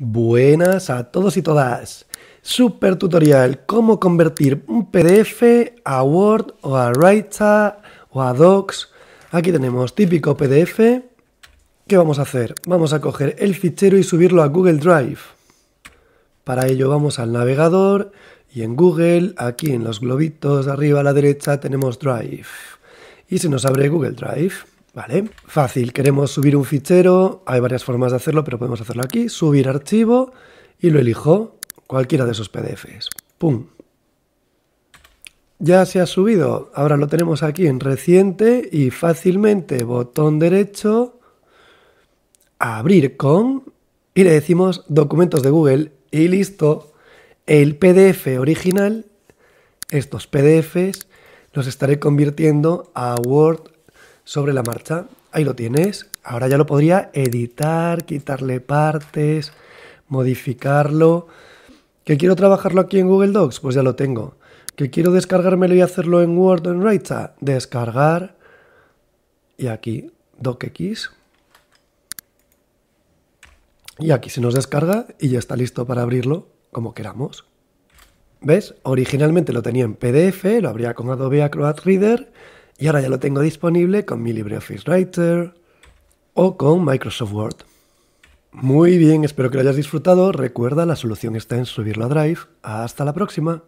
Buenas a todos y todas. Super tutorial, cómo convertir un PDF a Word o a Writer o a Docs. Aquí tenemos típico PDF. ¿Qué vamos a hacer? Vamos a coger el fichero y subirlo a Google Drive. Para ello vamos al navegador y en Google, aquí en los globitos arriba a la derecha tenemos Drive. Y se nos abre Google Drive. ¿Vale? Fácil, queremos subir un fichero, hay varias formas de hacerlo, pero podemos hacerlo aquí, subir archivo y lo elijo cualquiera de esos PDFs. ¡Pum! Ya se ha subido, ahora lo tenemos aquí en reciente y fácilmente botón derecho, abrir con y le decimos documentos de Google y listo. El PDF original, estos PDFs, los estaré convirtiendo a Word, sobre la marcha. Ahí lo tienes. Ahora ya lo podría editar, quitarle partes, modificarlo. ¿Que quiero trabajarlo aquí en Google Docs? Pues ya lo tengo. ¿Que quiero descargármelo y hacerlo en Word en Writer? Ah, descargar. Y aquí, docx. Y aquí se nos descarga y ya está listo para abrirlo como queramos. ¿Ves? Originalmente lo tenía en PDF, lo abría con Adobe Acrobat Reader y ahora ya lo tengo disponible con mi LibreOffice Writer o con Microsoft Word. Muy bien, espero que lo hayas disfrutado. Recuerda, la solución está en subirlo a Drive. Hasta la próxima.